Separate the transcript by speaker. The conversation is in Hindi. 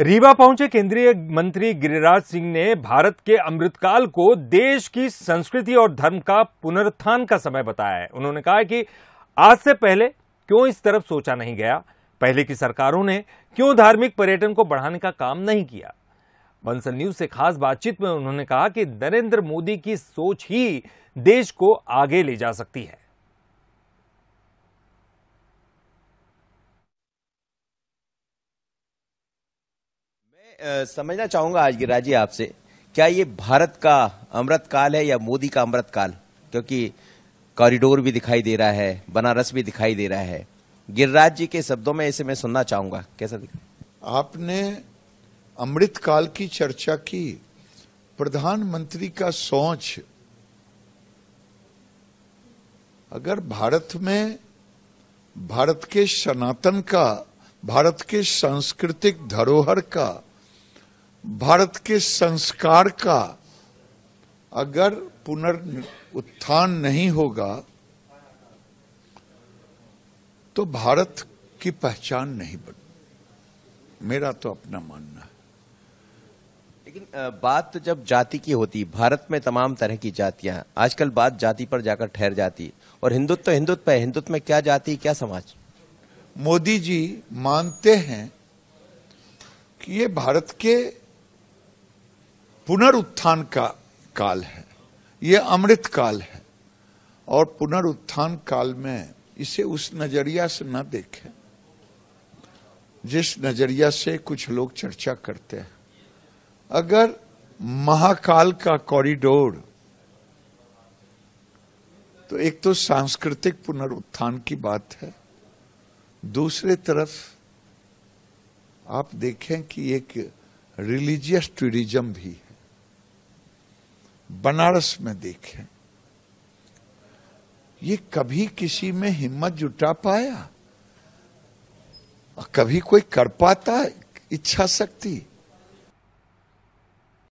Speaker 1: रीवा पहुंचे केंद्रीय मंत्री गिरिराज सिंह ने भारत के अमृतकाल को देश की संस्कृति और धर्म का पुनरुत्थान का समय बताया है उन्होंने कहा कि आज से पहले क्यों इस तरफ सोचा नहीं गया पहले की सरकारों ने क्यों धार्मिक पर्यटन को बढ़ाने का काम नहीं किया बंसल न्यूज से खास बातचीत में उन्होंने कहा कि नरेंद्र मोदी की सोच ही देश को आगे ले जा सकती है
Speaker 2: समझना चाहूंगा आज जी आपसे क्या ये भारत का अमृत काल है या मोदी का अमृत काल क्योंकि कॉरिडोर भी दिखाई दे रहा है बनारस भी दिखाई दे रहा है गिरिराज जी के शब्दों में इसे मैं सुनना चाहूंगा कैसा दिख आपने अमृत काल की चर्चा की प्रधानमंत्री का
Speaker 3: सोच अगर भारत में भारत के सनातन का भारत के सांस्कृतिक धरोहर का भारत के संस्कार का अगर पुनर्उत्थान नहीं होगा
Speaker 2: तो भारत की पहचान नहीं बन मेरा तो अपना मानना है लेकिन बात तो जब जाति की होती भारत में तमाम तरह की जातियां आजकल बात जाति पर जाकर ठहर जाती और हिंदुत्व तो हिंदुत्व है हिंदुत्व में क्या जाति क्या समाज मोदी जी मानते हैं
Speaker 3: कि ये भारत के पुनरुत्थान का काल है यह अमृत काल है और पुनरुत्थान काल में इसे उस नजरिया से ना देखें जिस नजरिया से कुछ लोग चर्चा करते हैं अगर महाकाल का कॉरिडोर तो एक तो सांस्कृतिक पुनरुत्थान की बात है दूसरे तरफ आप देखें कि एक रिलीजियस टूरिज्म भी बनारस में देखे ये कभी किसी में हिम्मत जुटा पाया कभी कोई कर पाता इच्छा शक्ति